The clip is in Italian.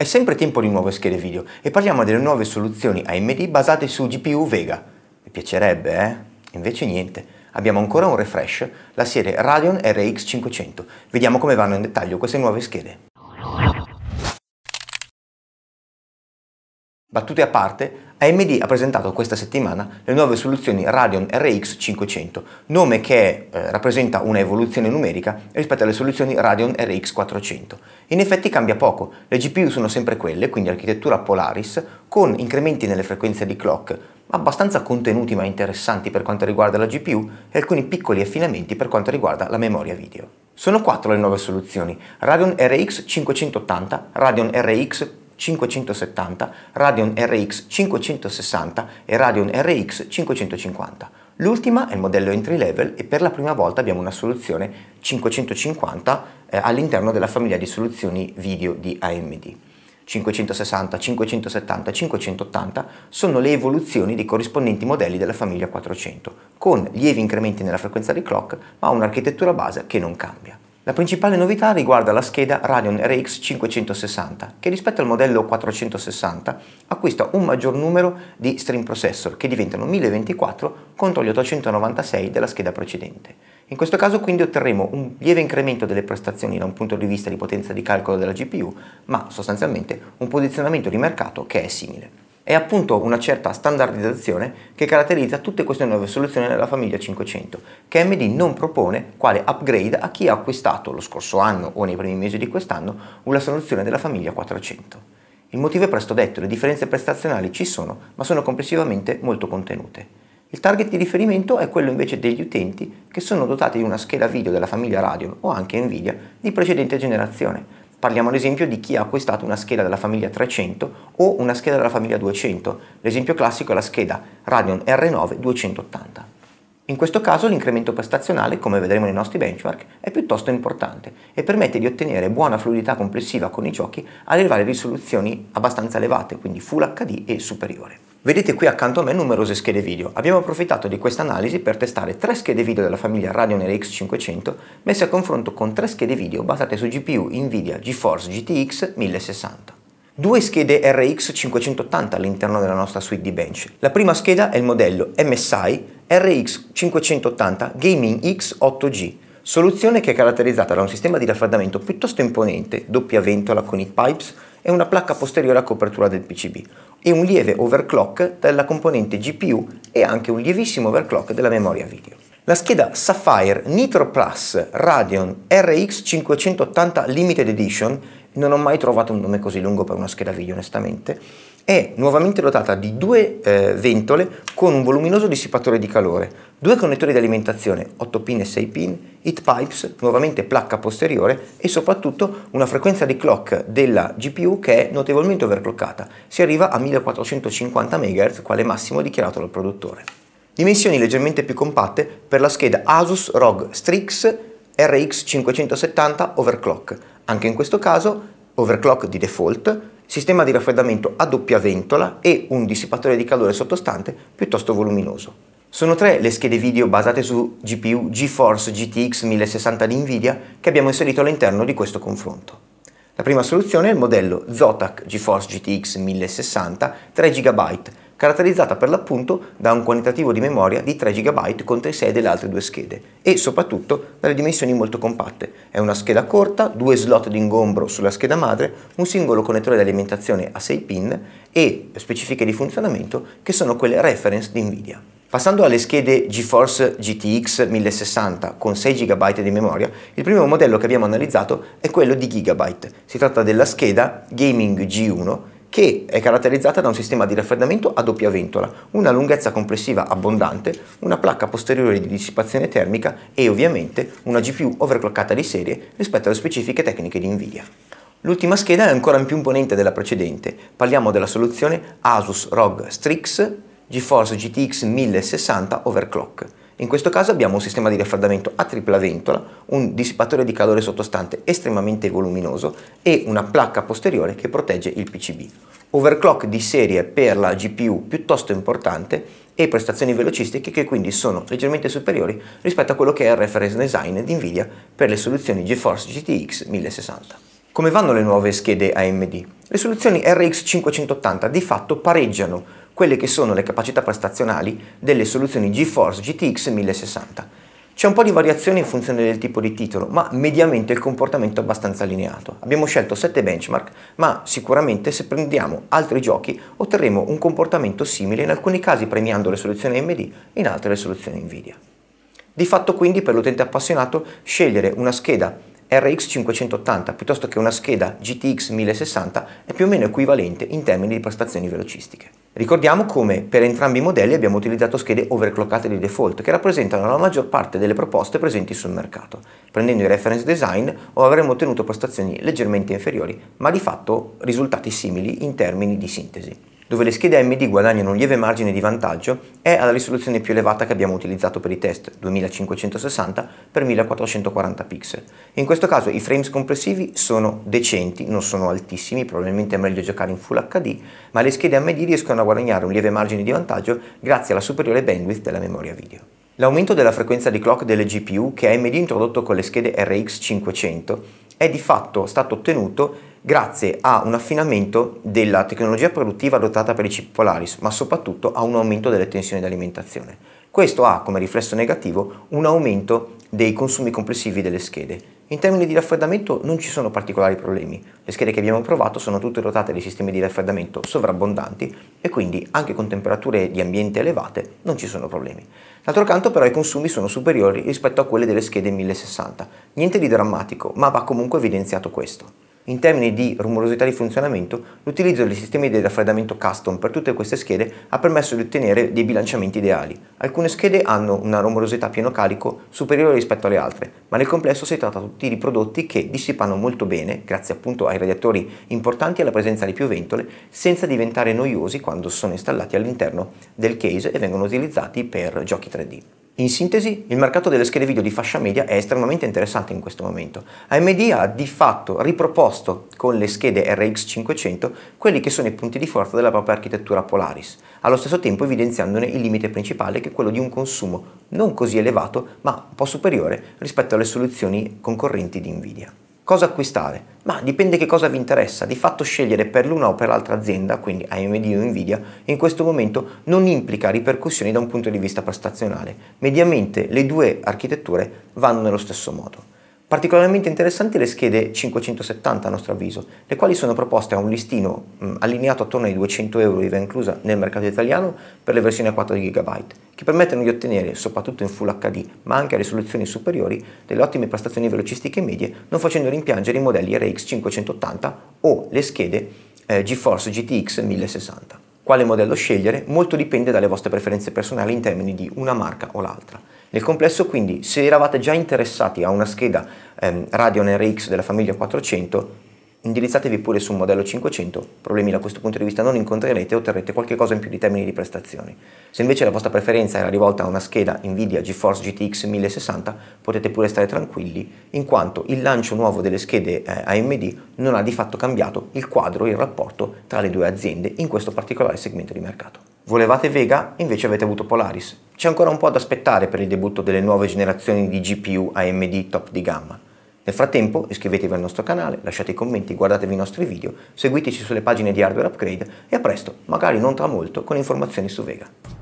È sempre tempo di nuove schede video e parliamo delle nuove soluzioni AMD basate su GPU Vega. Mi piacerebbe, eh? Invece niente. Abbiamo ancora un refresh, la serie Radeon RX500. Vediamo come vanno in dettaglio queste nuove schede. Battute a parte, AMD ha presentato questa settimana le nuove soluzioni Radeon RX 500, nome che eh, rappresenta una evoluzione numerica rispetto alle soluzioni Radeon RX 400. In effetti cambia poco, le GPU sono sempre quelle, quindi architettura Polaris, con incrementi nelle frequenze di clock, abbastanza contenuti ma interessanti per quanto riguarda la GPU e alcuni piccoli affinamenti per quanto riguarda la memoria video. Sono quattro le nuove soluzioni, Radeon RX 580, Radeon RX 570, Radeon RX 560 e Radeon RX 550. L'ultima è il modello entry level e per la prima volta abbiamo una soluzione 550 eh, all'interno della famiglia di soluzioni video di AMD. 560, 570, 580 sono le evoluzioni dei corrispondenti modelli della famiglia 400, con lievi incrementi nella frequenza di clock, ma un'architettura base che non cambia. La principale novità riguarda la scheda Radeon RX 560 che rispetto al modello 460 acquista un maggior numero di stream processor che diventano 1024 contro gli 896 della scheda precedente. In questo caso quindi otterremo un lieve incremento delle prestazioni da un punto di vista di potenza di calcolo della GPU ma sostanzialmente un posizionamento di mercato che è simile. È appunto una certa standardizzazione che caratterizza tutte queste nuove soluzioni della famiglia 500, che AMD non propone quale upgrade a chi ha acquistato lo scorso anno o nei primi mesi di quest'anno una soluzione della famiglia 400. Il motivo è presto detto, le differenze prestazionali ci sono, ma sono complessivamente molto contenute. Il target di riferimento è quello invece degli utenti che sono dotati di una scheda video della famiglia Radeon o anche Nvidia di precedente generazione, Parliamo ad esempio di chi ha acquistato una scheda della famiglia 300 o una scheda della famiglia 200. L'esempio classico è la scheda Radeon R9 280. In questo caso l'incremento prestazionale, come vedremo nei nostri benchmark, è piuttosto importante e permette di ottenere buona fluidità complessiva con i giochi ad arrivare risoluzioni abbastanza elevate, quindi Full HD e superiore. Vedete qui accanto a me numerose schede video. Abbiamo approfittato di questa analisi per testare tre schede video della famiglia Radeon RX 500 messe a confronto con tre schede video basate su GPU Nvidia GeForce GTX 1060 due schede RX 580 all'interno della nostra suite di bench. La prima scheda è il modello MSI RX 580 Gaming X8G, soluzione che è caratterizzata da un sistema di raffreddamento piuttosto imponente, doppia ventola con i pipes, e una placca posteriore a copertura del PCB e un lieve overclock della componente GPU e anche un lievissimo overclock della memoria video. La scheda Sapphire Nitro Plus Radeon RX 580 Limited Edition, non ho mai trovato un nome così lungo per una scheda video onestamente, è nuovamente dotata di due eh, ventole con un voluminoso dissipatore di calore, due connettori di alimentazione 8 pin e 6 pin, heat pipes, nuovamente placca posteriore e soprattutto una frequenza di clock della GPU che è notevolmente overclockata, si arriva a 1450 MHz quale massimo dichiarato dal produttore. Dimensioni leggermente più compatte per la scheda Asus ROG Strix RX 570 Overclock, anche in questo caso overclock di default sistema di raffreddamento a doppia ventola e un dissipatore di calore sottostante piuttosto voluminoso. Sono tre le schede video basate su GPU GeForce GTX 1060 di Nvidia che abbiamo inserito all'interno di questo confronto. La prima soluzione è il modello Zotac GeForce GTX 1060 3 GB caratterizzata per l'appunto da un quantitativo di memoria di 3 GB contro i 6 delle altre due schede e soprattutto dalle dimensioni molto compatte. È una scheda corta, due slot di ingombro sulla scheda madre, un singolo connettore di alimentazione a 6 pin e specifiche di funzionamento che sono quelle reference di Nvidia. Passando alle schede GeForce GTX 1060 con 6 GB di memoria, il primo modello che abbiamo analizzato è quello di Gigabyte. Si tratta della scheda Gaming G1 che è caratterizzata da un sistema di raffreddamento a doppia ventola, una lunghezza complessiva abbondante, una placca posteriore di dissipazione termica e ovviamente una GPU overclockata di serie rispetto alle specifiche tecniche di Nvidia. L'ultima scheda è ancora più imponente della precedente, parliamo della soluzione Asus ROG Strix GeForce GTX 1060 Overclock in questo caso abbiamo un sistema di raffreddamento a tripla ventola, un dissipatore di calore sottostante estremamente voluminoso e una placca posteriore che protegge il PCB. Overclock di serie per la GPU piuttosto importante e prestazioni velocistiche che quindi sono leggermente superiori rispetto a quello che è il reference design di Nvidia per le soluzioni GeForce GTX 1060. Come vanno le nuove schede AMD? Le soluzioni RX 580 di fatto pareggiano quelle che sono le capacità prestazionali delle soluzioni GeForce GTX 1060. C'è un po' di variazione in funzione del tipo di titolo, ma mediamente il comportamento è abbastanza allineato. Abbiamo scelto 7 benchmark, ma sicuramente se prendiamo altri giochi otterremo un comportamento simile, in alcuni casi premiando le soluzioni AMD, in altri le soluzioni Nvidia. Di fatto quindi per l'utente appassionato scegliere una scheda RX 580 piuttosto che una scheda GTX 1060 è più o meno equivalente in termini di prestazioni velocistiche. Ricordiamo come per entrambi i modelli abbiamo utilizzato schede overclockate di default che rappresentano la maggior parte delle proposte presenti sul mercato. Prendendo i reference design o avremmo ottenuto prestazioni leggermente inferiori ma di fatto risultati simili in termini di sintesi dove le schede AMD guadagnano un lieve margine di vantaggio, è alla risoluzione più elevata che abbiamo utilizzato per i test, 2560x1440 pixel. In questo caso i frames complessivi sono decenti, non sono altissimi, probabilmente è meglio giocare in Full HD, ma le schede AMD riescono a guadagnare un lieve margine di vantaggio grazie alla superiore bandwidth della memoria video. L'aumento della frequenza di clock delle GPU che AMD ha introdotto con le schede RX 500 è di fatto stato ottenuto grazie a un affinamento della tecnologia produttiva adottata per i chip Polaris, ma soprattutto a un aumento delle tensioni di alimentazione. Questo ha come riflesso negativo un aumento dei consumi complessivi delle schede. In termini di raffreddamento non ci sono particolari problemi, le schede che abbiamo provato sono tutte dotate di sistemi di raffreddamento sovrabbondanti e quindi anche con temperature di ambiente elevate non ci sono problemi. D'altro canto però i consumi sono superiori rispetto a quelli delle schede 1060, niente di drammatico ma va comunque evidenziato questo. In termini di rumorosità di funzionamento, l'utilizzo dei sistemi di raffreddamento custom per tutte queste schede ha permesso di ottenere dei bilanciamenti ideali. Alcune schede hanno una rumorosità pieno carico superiore rispetto alle altre, ma nel complesso si tratta tutti di prodotti che dissipano molto bene, grazie appunto ai radiatori importanti e alla presenza di più ventole, senza diventare noiosi quando sono installati all'interno del case e vengono utilizzati per giochi 3D. In sintesi, il mercato delle schede video di fascia media è estremamente interessante in questo momento. AMD ha di fatto riproposto con le schede RX 500 quelli che sono i punti di forza della propria architettura Polaris, allo stesso tempo evidenziandone il limite principale che è quello di un consumo non così elevato ma un po' superiore rispetto alle soluzioni concorrenti di Nvidia. Cosa acquistare? Ma dipende che cosa vi interessa. Di fatto scegliere per l'una o per l'altra azienda, quindi AMD o Nvidia, in questo momento non implica ripercussioni da un punto di vista prestazionale. Mediamente le due architetture vanno nello stesso modo. Particolarmente interessanti le schede 570 a nostro avviso, le quali sono proposte a un listino mh, mm, allineato attorno ai 200 euro IVA inclusa nel mercato italiano per le versioni a 4 GB, che permettono di ottenere, soprattutto in Full HD, ma anche a risoluzioni superiori, delle ottime prestazioni velocistiche medie, non facendo rimpiangere i modelli RX 580 o le schede eh, GeForce GTX 1060. Quale modello scegliere? Molto dipende dalle vostre preferenze personali in termini di una marca o l'altra. Nel complesso quindi se eravate già interessati a una scheda ehm, Radeon RX della famiglia 400 indirizzatevi pure su un modello 500, problemi da questo punto di vista non incontrerete e otterrete qualche cosa in più di termini di prestazioni. Se invece la vostra preferenza era rivolta a una scheda Nvidia GeForce GTX 1060 potete pure stare tranquilli in quanto il lancio nuovo delle schede eh, AMD non ha di fatto cambiato il quadro e il rapporto tra le due aziende in questo particolare segmento di mercato. Volevate Vega, invece avete avuto Polaris. C'è ancora un po' da aspettare per il debutto delle nuove generazioni di GPU AMD top di gamma. Nel frattempo iscrivetevi al nostro canale, lasciate i commenti, guardatevi i nostri video, seguiteci sulle pagine di Hardware Upgrade e a presto, magari non tra molto, con informazioni su Vega.